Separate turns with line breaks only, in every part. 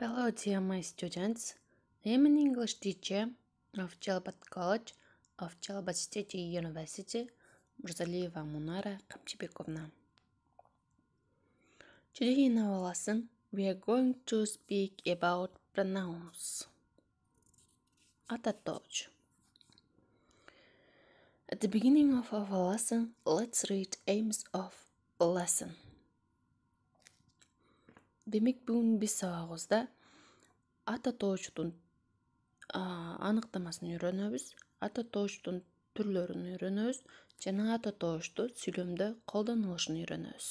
Hello dear my students, I am an English teacher of Chelbat College of Chelbat State University, Мурзалиева Мунара Камчибековна. Today in our lesson, we are going to speak about pronouns. Ататоч. At the beginning of our lesson, let's read aims of lesson. демек бүгін біз сабағымызда ата тоочтун аныктамасын үйрөнөбүз ата тоочтун түрлөрүн үйрөнөбүз жана ата тоочту сүйлөмдө колдонулушун үйрөнөбүз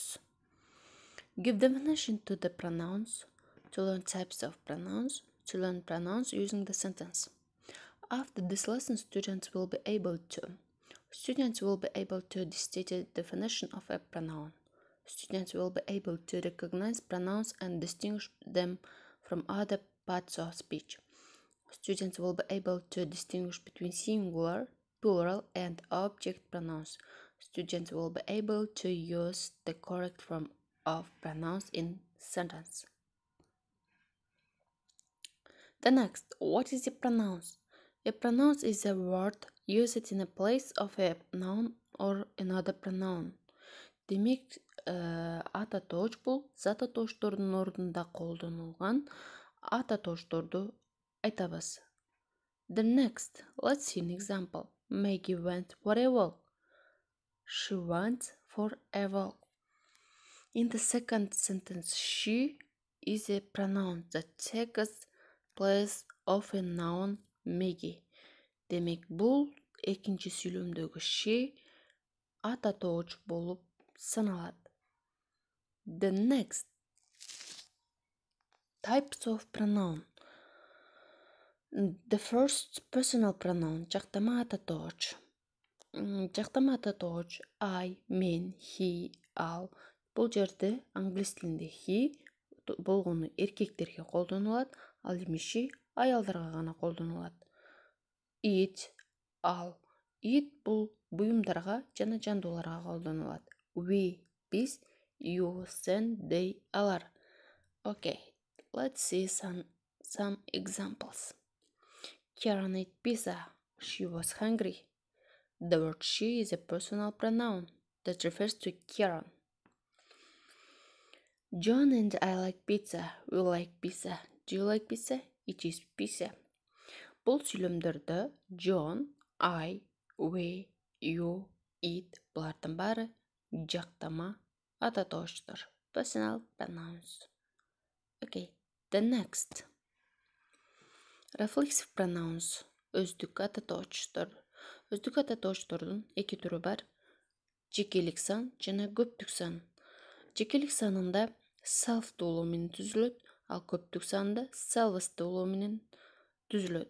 Give definition to the pronouns, to learn types of pronouns, to learn pronouns using the sentence. After this lesson, students will be able to. Students will be able to state the definition of a pronoun. students will be able to recognize pronounce, and distinguish them from other parts of speech. Students will be able to distinguish between singular, plural, and object pronouns. Students will be able to use the correct form of pronouns in sentence. The next, what is a pronoun? A pronoun is a word used in a place of a noun or another pronoun. демек э, ататоч бул затоточтордун орнында колдонулган ататочторду айтабыз the next let's see an example maggie went forever she went forever in the second sentence she is a pronoun that takes place of a noun maggie демек бұл екінші сүйлөмдөгү she ататооч болып. саналат the next types of pronoun the first personal проноу жактама ататооч жактама ататооч ай мен hи ал бул жерде англис тилинде hи болгону эркектерге колдонулат ал эми ши аялдарга гана колдонулат ит ал ит бул буюмдарга жана жандууларга колдонулат we biz you send they alert okay let's see some some examples Karen ate pizza she was hungry the word she is a personal pronoun that refers to Karen John and I like pizza we like pizza do you like pizza it is pizza бұл сөйлемдерді John I we you it бұлардың бәрі жақтама atatoştur. Personal pronouns. Okay. The next. Reflexive pronouns. Өздік ататочтыр. Өздік ататочтырдың екі түрі бар. Жекелік сан және көптік сан. Жекелік санында self толуымен түзіледі, ал көптік санда self толуымен түзіледі.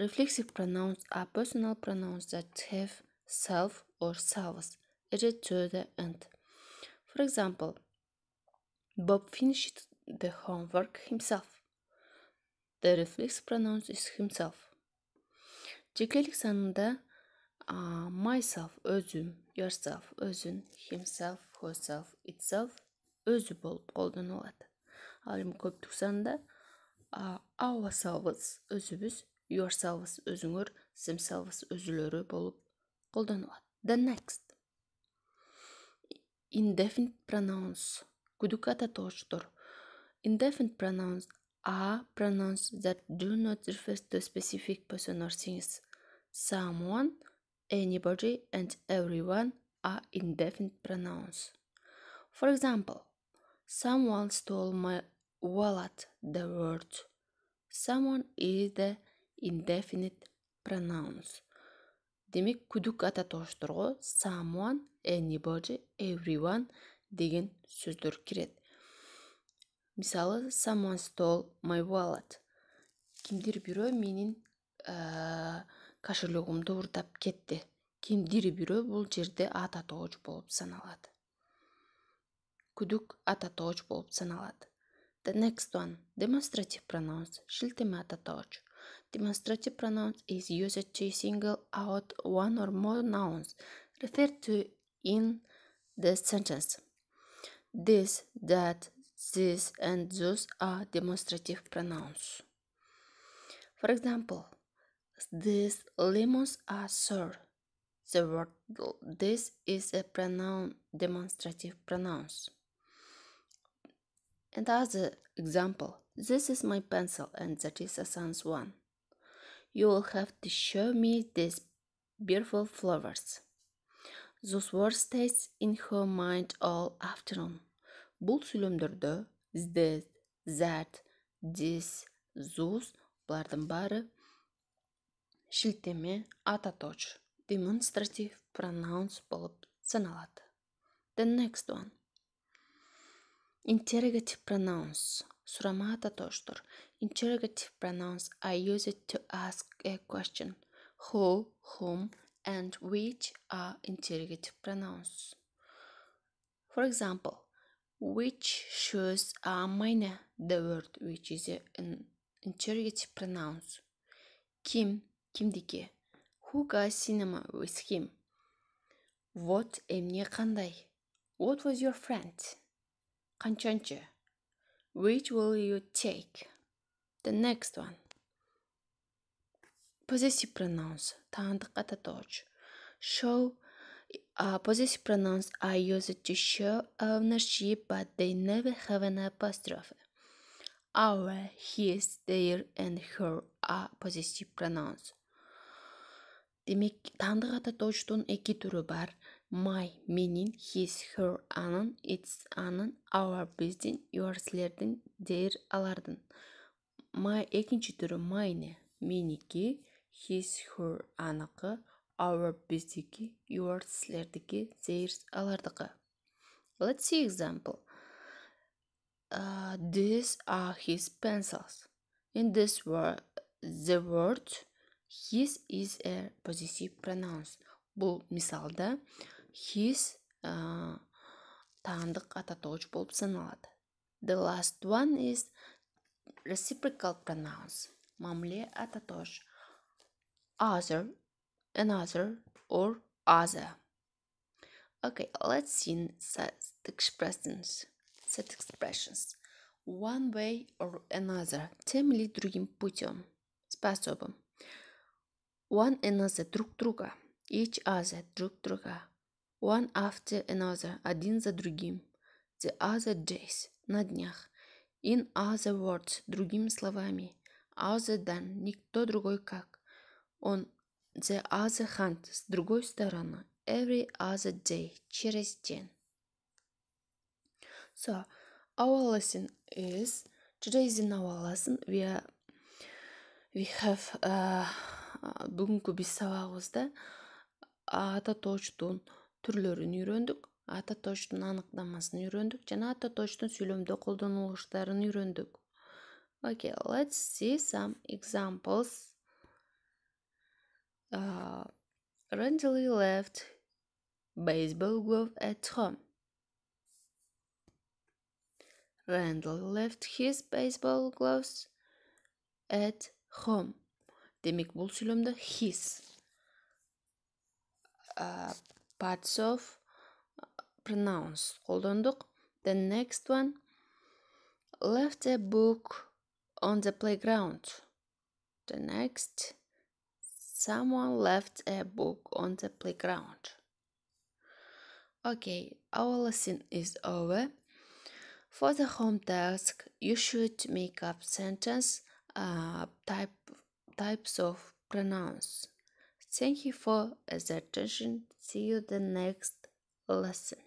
Reflexive pronouns are personal pronouns that have self or selves read to the end. For example, Bob finished the homework himself. The reflex pronoun is himself. Жекелік санында uh, myself өзім, yourself өзін, himself, herself, itself өзі болып қолданылады. Ал көптік санында uh, ourselves özümüz, yourselves өзіңөр, themselves өзілері болып қолданылады. The next Indefinite pronouns. Kudukata toshtur. Indefinite pronouns are pronouns that do not refer to a specific person or things. Someone, anybody, and everyone are indefinite pronouns. For example, someone stole my wallet, the word. Someone is the indefinite pronouns. демек күдүк ата ататоочторго someone anybody everyone деген сөздөр кирет мисалы someone stole my wallet кимдир бирөө менин э, кошелегумду уурдап кетти кимдир бирөө бул жерде ата атооч болуп саналат күдүк ата атооч болуп саналат the next one deмонстратив пронoнс шилтеме ата ататооч Demonstrative pronouns is used to single out one or more nouns referred to in the sentence. This, that, this, and those are demonstrative pronouns. For example, these lemons are sour. The word this is a pronoun demonstrative pronoun. And as an example, this is my pencil and that is a sans one. You will have to show me these beautiful flowers. Those words states in her mind all afternoon. Бұл сөйлемдерді this, that, this, those бұлардың бары шілтеме ататоч demonstrative pronouns болып саналады. The next one. Interrogative pronouns. Suramata Interrogative pronouns are used to ask a question. Who, whom, and which are interrogative pronouns. For example, which shoes are mine? The word which is an interrogative pronoun. Kim, kimdiki? Who goes cinema with him? What emniye kanday? What was your friend? Qanchonchi? Which will you take? The next one. Possessive pronouns. Танд кататоч. Show. Uh, possessive pronouns are used to show ownership, but they never have an apostrophe. Our, his, their, and her are possessive pronouns. Demek Tanrı ata toçtun iki türü var. my менин his her анын its анын our биздин yourслердин their алардын my экинчи түрү mine меники his her аныкы our биздики yours силердики theirs алардыкы let's see example uh, these are his pencils in this word the word his is a possessive pronoun бұл мысалда... his таандык ататоочу болуп саналат the last one is reciprocal pronouns мамиле ататоош other another or other okay let's see set expressions Set expressions one way or another тем или другим путем способом one another друг друга each other друг друга One after another, один за другим. The other days, на днях. In other words, другими словами. Other than, никто другой как. On the other hand, с другой стороны. Every other day, через день. So, our lesson is, today's in our lesson, we are, we have, э, э, uh, бүгінгі бес сабағымызда ататочтун түрлерін үйрендік тоштың анықтамасын үйрендік жана ататочтун сүйлөмдө колдонулуштарын үйрөндүк okay let's see some examples uh, Randy left baseball glove at home Randall left his baseball gloves at home. Демек, бұл сүйлемді his. parts of uh, pronouns on, the next one left a book on the playground the next someone left a book on the playground okay our lesson is over for the home task you should make up sentence uh, type types of pronouns Thank you for uh, the attention. See you the next lesson.